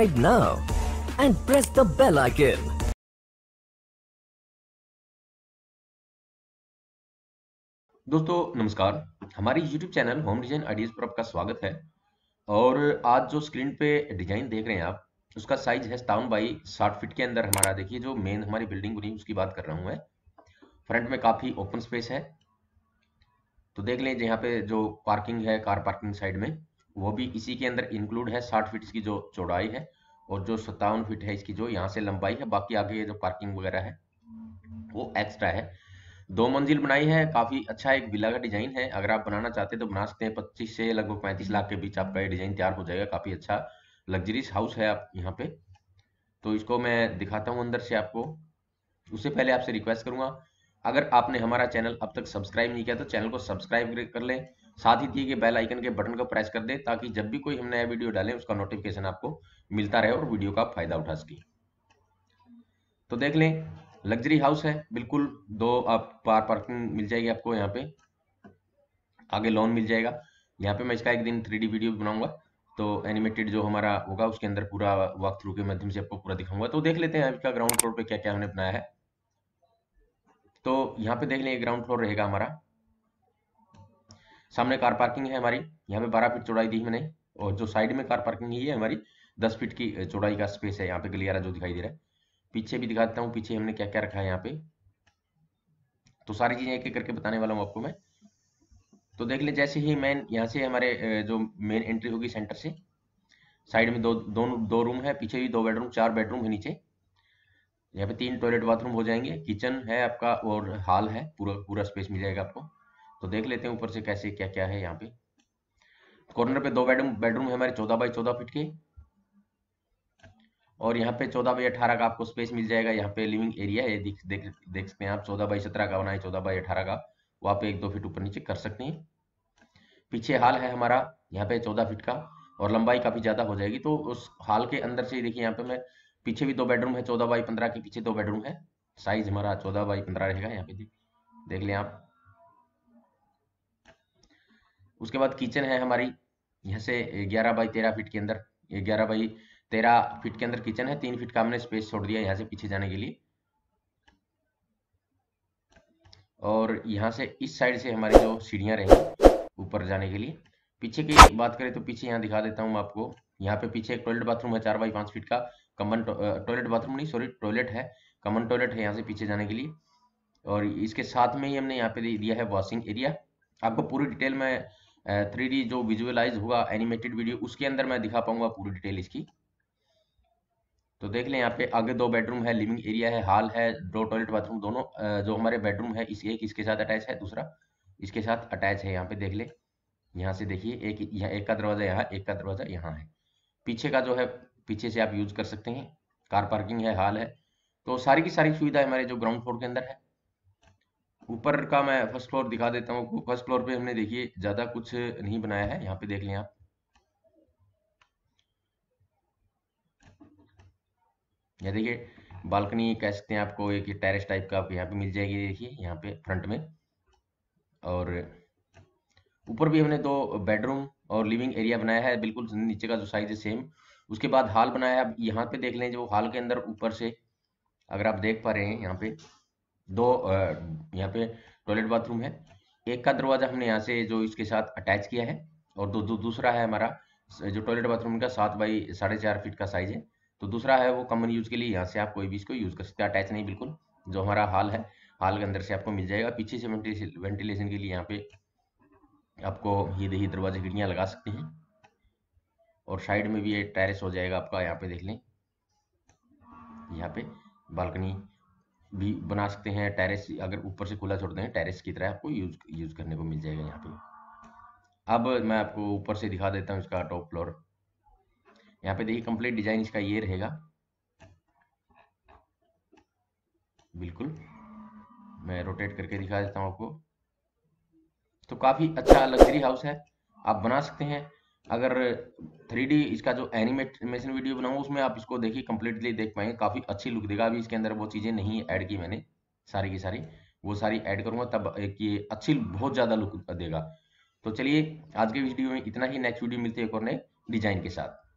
subscribe now and press the bell icon. दोस्तों नमस्कार हमारी YouTube channel home design ideas पर आपका स्वागत है और आज जो स्क्रीन पे डिजाइन देख रहे हैं आप उसका साइज है सतावन बाई साठ फीट के अंदर हमारा देखिए जो मेन हमारी बिल्डिंग बनी उसकी बात कर रहा हूँ मैं फ्रंट में काफी ओपन स्पेस है तो देख लें यहाँ पे जो पार्किंग है कार पार्किंग साइड में वो भी इसी के अंदर इंक्लूड है साठ फीट की जो चौड़ाई है और जो सत्तावन फीट है इसकी जो यहाँ से लंबाई है बाकी आगे ये जो पार्किंग वगैरह है वो एक्स्ट्रा है दो मंजिल बनाई है काफी अच्छा एक विला का डिजाइन है अगर आप बनाना चाहते हैं तो बना सकते हैं पच्चीस से लगभग पैंतीस लाख के बीच आपका ये डिजाइन तैयार हो जाएगा काफी अच्छा लग्जरियस हाउस है आप यहाँ पे तो इसको मैं दिखाता हूँ अंदर से आपको उससे पहले आपसे रिक्वेस्ट करूंगा अगर आपने हमारा चैनल अब तक सब्सक्राइब नहीं किया तो चैनल को सब्सक्राइब कर लें साथ ही दिए गए बेल आइकन के बटन को प्रेस कर दें ताकि जब भी कोई हम नया वीडियो डालें उसका नोटिफिकेशन आपको मिलता रहे और वीडियो का फायदा उठा सके तो देख लें लग्जरी हाउस है बिल्कुल दो आप पार पार्किंग मिल जाएगी आपको यहाँ पे आगे लोन मिल जाएगा यहाँ पे मैं इसका एक दिन थ्री वीडियो बनाऊंगा तो एनिमेटेड जो हमारा होगा उसके अंदर पूरा वॉक थ्रू के माध्यम से आपको पूरा दिखाऊंगा तो देख लेते हैं आपका ग्राउंड फ्लोर पे क्या क्या हमने बनाया है तो यहाँ पे देख लेंगे ग्राउंड फ्लोर रहेगा हमारा सामने कार पार्किंग है हमारी यहाँ पे बारह फीट चौड़ाई दी मैंने और जो साइड में कार पार्किंग है ये हमारी दस फीट की चौड़ाई का स्पेस है यहाँ पे गलियारा जो दिखाई दे रहा है पीछे भी दिखा देता हूँ पीछे हमने क्या क्या रखा है यहाँ पे तो सारी चीजें एक एक करके बताने वाला हूँ आपको मैं तो देख ले जैसे ही मेन यहाँ से हमारे जो मेन एंट्री होगी सेंटर से साइड में दो दो, दो रूम है पीछे भी दो बेडरूम चार बेडरूम है नीचे यहाँ पे तीन टॉयलेट बाथरूम हो जाएंगे किचन है आपका और हॉल है पूरा पूरा स्पेस मिल जाएगा आपको तो देख लेते हैं ऊपर से कैसे क्या क्या है यहाँ पे कॉर्नर पे दो बेडरूम बेडरूम है हमारे चौदह बाई चौदह फिट के और यहाँ पे चौदह बाई अठारह का आपको स्पेस मिल जाएगा यहाँ पे लिविंग एरिया है देख देख देख सकते हैं आप चौदह बाई सत्रह का बनाए चौदह बाई अठारह का वहाँ पे एक दो फीट ऊपर नीचे कर सकते हैं पीछे हाल है हमारा यहाँ पे चौदह फीट का और लंबाई काफी ज्यादा हो जाएगी तो उस हाल के अंदर से देखिए यहाँ पे मैं पीछे भी दो बेडरूम है चौदह बाई पंद्रह के पीछे दो बेडरूम है साइज हमारा चौदह बाई पंद्रह रहेगा यहाँ पे देख लें आप उसके बाद किचन है हमारी यहाँ से ग्यारह बाई तेरह फीट के अंदर ग्यारह बाई तेरह फीट के अंदर किचन है तीन फीट का हमने स्पेस छोड़ दिया यहाँ से पीछे जाने के लिए और यहाँ से इस साइड से हमारी जो सीढ़ियाँ रहेंगी ऊपर जाने के लिए पीछे की बात करें तो पीछे यहाँ दिखा देता हूँ आपको यहाँ पे पीछे एक टॉयलेट बाथरूम है चार बाई पाँच फीट का कमन टॉयलेट बाथरूम नहीं सॉरी टॉयलेट है कमन टॉयलेट है यहाँ से पीछे जाने के लिए और इसके साथ में ही हमने यहाँ पे दिया है वॉशिंग एरिया आपको पूरी डिटेल में थ्री जो विजुअलाइज हुआ एनिमेटेड वीडियो उसके अंदर मैं दिखा पाऊंगा पूरी डिटेल इसकी तो देख लें यहाँ पे आगे दो बेडरूम है लिविंग एरिया है हॉल है दो टॉयलेट बाथरूम दोनों जो हमारे बेडरूम है इस एक इसके साथ अटैच है दूसरा इसके साथ अटैच है यहाँ पे देख ले यहाँ से देखिए एक यहाँ एक का दरवाजा यहाँ एक का दरवाजा यहाँ है पीछे का जो है पीछे से आप यूज कर सकते हैं कार पार्किंग है हाल है तो सारी की सारी सुविधा हमारे जो ग्राउंड फ्लोर के अंदर है ऊपर का मैं फर्स्ट फ्लोर दिखा देता हूँ फर्स्ट फ्लोर पे हमने देखिए ज्यादा कुछ नहीं बनाया है यहाँ पे देख लें आप ये देखिए बालकनी कह सकते हैं आपको एक टेरेस टाइप का आपको यहाँ पे मिल जाएगी देखिए यहाँ पे फ्रंट में और ऊपर भी हमने दो बेडरूम और लिविंग एरिया बनाया है बिल्कुल नीचे का जो साइज है सेम उसके बाद हाल बनाया अब यहाँ पे देख लें जो हाल के अंदर ऊपर से अगर आप देख पा रहे हैं यहाँ पे दो यहाँ पे टॉयलेट बाथरूम है एक का दरवाजा हमने यहाँ से जो इसके साथ अटैच किया है और दो, दो दूसरा है हमारा जो टॉयलेट बाथरूम का सात बाई साढ़े चार फीट का साइज है तो दूसरा है वो कॉमन यूज के लिए यहाँ से आप कोई भी इसको यूज कर सकते हैं अटैच नहीं बिल्कुल जो हमारा हाल है हाल के अंदर से आपको मिल जाएगा पीछे से वेंटिलेशन के लिए यहाँ पे आपको ये दही दरवाजे खिड़कियाँ लगा सकते हैं और साइड में भी ये टेरेस हो जाएगा आपका यहाँ पे देख लें यहाँ पे बालकनी भी बना सकते हैं टेरेस अगर ऊपर से खुला छोड़ते हैं टेरेस की तरह आपको यूज यूज करने को मिल जाएगा यहाँ पे अब मैं आपको ऊपर से दिखा देता हूँ इसका टॉप फ्लोर यहाँ पे देखिए कंप्लीट डिजाइन इसका ये रहेगा बिल्कुल मैं रोटेट करके दिखा देता हूँ आपको तो काफी अच्छा लग्जरी हाउस है आप बना सकते हैं अगर थ्री इसका जो एनिमेशन वीडियो बनाऊँ उसमें आप इसको देखिए कम्प्लीटली देख पाएंगे काफ़ी अच्छी लुक देगा अभी इसके अंदर वो चीज़ें नहीं ऐड की मैंने सारी की सारी वो सारी ऐड करूँगा तब एक ये अच्छी बहुत ज़्यादा लुक देगा तो चलिए आज के वीडियो में इतना ही नेक्स्ट वीडियो मिलती है एक और नए डिजाइन के साथ